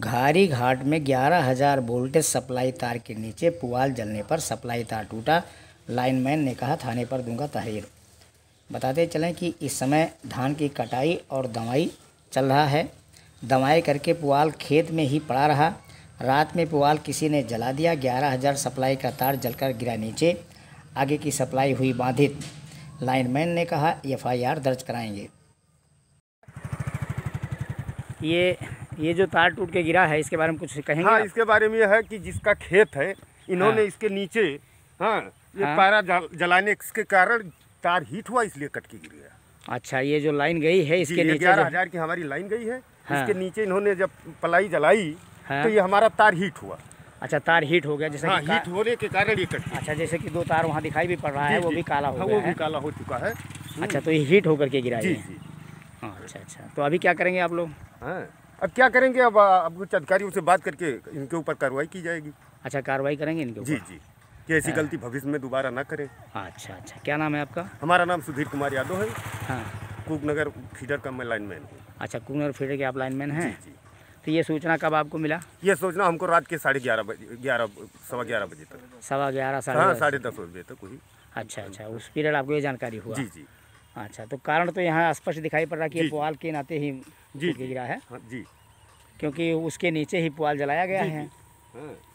घारी घाट में ग्यारह हजार वोल्टेज सप्लाई तार के नीचे पुआल जलने पर सप्लाई तार टूटा लाइनमैन ने कहा थाने पर दूंगा तहरीर बताते चलें कि इस समय धान की कटाई और दवाई चल रहा है दवाई करके पुआल खेत में ही पड़ा रहा रात में पुआल किसी ने जला दिया ग्यारह हज़ार सप्लाई का तार जलकर गिरा नीचे आगे की सप्लाई हुई बाधित लाइनमैन ने कहा एफ दर्ज कराएंगे ये ये जो तार टूट के गिरा है इसके बारे में कुछ कहेंगे हाँ, इसके बारे में यह है कि जिसका खेत है इन्होंने हाँ। इसके नीचे हाँ ये हाँ। पारा जलाने के कारण तार हीट हुआ इसलिए कट के गिर गया अच्छा ये जो लाइन गई है इसके नीचे ग्यारह हजार की हमारी लाइन गई है हाँ। इसके नीचे इन्होंने जब पलाई जलाई हाँ। तो ये हमारा तार हीट हुआ अच्छा तार हीट हो गया जैसे हाँ, हीट होने के कारण ये कट अच्छा जैसे कि दो तार वहाँ दिखाई भी पड़ रहा है वो भी काला हो हाँ, गया वो भी काला हो चुका है अच्छा हम्म। तो ये हीट होकर के गिरा हाँ, अच्छा अच्छा तो अभी क्या करेंगे आप लोग हाँ। अब क्या करेंगे अब अब कुछ अधिकारियों से बात करके इनके ऊपर कार्रवाई की जाएगी अच्छा कार्रवाई करेंगे इनके जी जी कि ऐसी हाँ। गलती भविष्य में दोबारा ना करें अच्छा अच्छा क्या नाम है आपका हमारा नाम सुधीर कुमार यादव है हाँ कुकनगर फीडर का मैं लाइनमैन हूँ अच्छा कुकनगर फीडर के आप लाइनमैन हैं तो ये सूचना कब आपको मिला ये सूचना हमको रात के साढ़े ग्यारह बजे ग्यारह सवा ग्यारह बजे तक सवा ग्यारह साढ़े हाँ, साढ़े दस बजे तक हुई अच्छा अच्छा उस पीरियड आपको ये जानकारी हुआ जी जी अच्छा तो कारण तो यहाँ स्पष्ट दिखाई पड़ रहा कि पुआल के नाते ही जी गिरा है हाँ, जी क्योंकि उसके नीचे ही पुआल जलाया गया है हाँ।